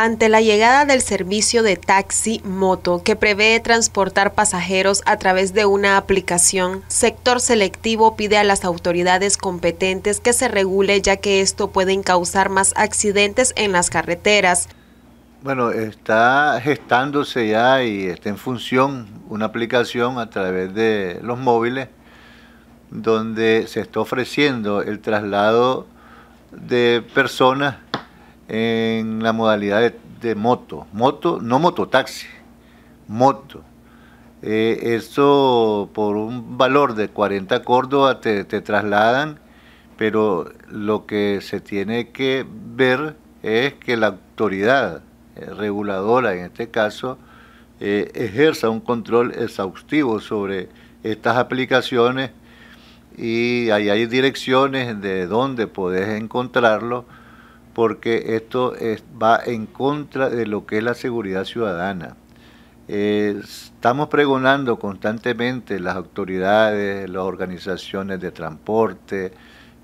Ante la llegada del servicio de taxi moto que prevé transportar pasajeros a través de una aplicación, sector selectivo pide a las autoridades competentes que se regule ya que esto puede causar más accidentes en las carreteras. Bueno, está gestándose ya y está en función una aplicación a través de los móviles donde se está ofreciendo el traslado de personas en la modalidad de, moto, moto, no mototaxi, moto. Eso eh, esto por un valor de 40 Córdoba te, trasladan, pero lo que se tiene que ver es que la autoridad eh, reguladora, en este caso, eh, ejerza un control exhaustivo sobre estas aplicaciones y ahí hay direcciones de dónde podés encontrarlo porque esto va en contra de lo que es la seguridad ciudadana. Eh, estamos pregonando constantemente las autoridades, las organizaciones de transporte,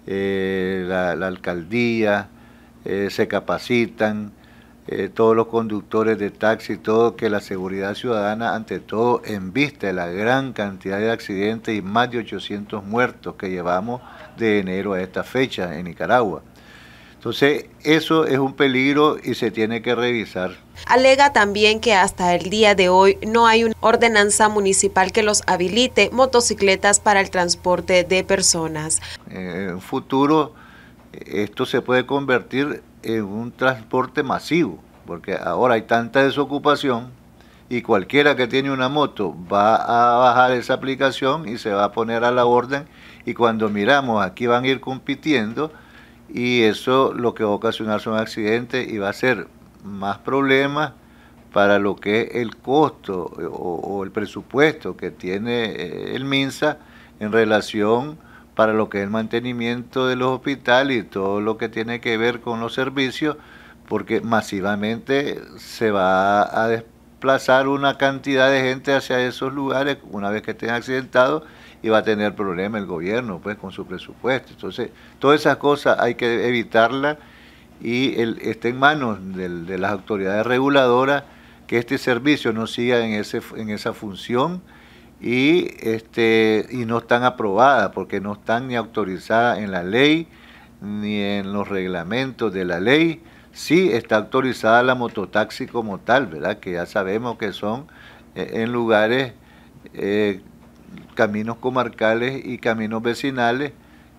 eh, la, alcaldía, eh, se capacitan, todos los conductores de taxi, todo que la seguridad ciudadana, ante todo, en vista de la gran cantidad de accidentes y más de 800 muertos que llevamos de enero a esta fecha en Nicaragua. Entonces, eso es un peligro y se tiene que revisar. Alega también que hasta el día de hoy no hay una ordenanza municipal que los habilite motocicletas para el transporte de personas. En futuro, esto se puede convertir en un transporte masivo, porque ahora hay tanta desocupación y cualquiera que tiene una moto va a bajar esa aplicación y se va a poner a la orden y cuando miramos aquí van a ir compitiendo, y eso lo que va a ocasionar son accidentes y va a ser más problemas para lo que es el costo eh, o, el presupuesto que tiene eh, el MINSA en relación para lo que es el mantenimiento de los hospitales y todo lo que tiene que ver con los servicios, porque masivamente se va a desplazar una cantidad de gente hacia esos lugares una vez que estén accidentados y va a tener problemas el gobierno pues con su presupuesto. Entonces, todas esas cosas hay que evitarlas y el, está en manos de las autoridades reguladoras que este servicio no siga en, ese, en esa función y, este, y no están aprobadas porque no están ni autorizadas en la ley ni en los reglamentos de la ley. Sí está autorizada la mototaxi como tal, ¿verdad? Que ya sabemos que son eh, en lugares eh, caminos comarcales y caminos vecinales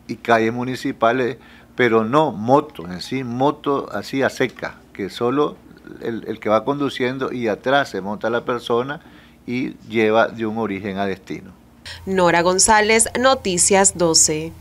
y calles municipales, pero no moto, en sí, moto así a seca, que solo el, el que va conduciendo y atrás se monta la persona y lleva de un origen a destino. Nora González, Noticias 12.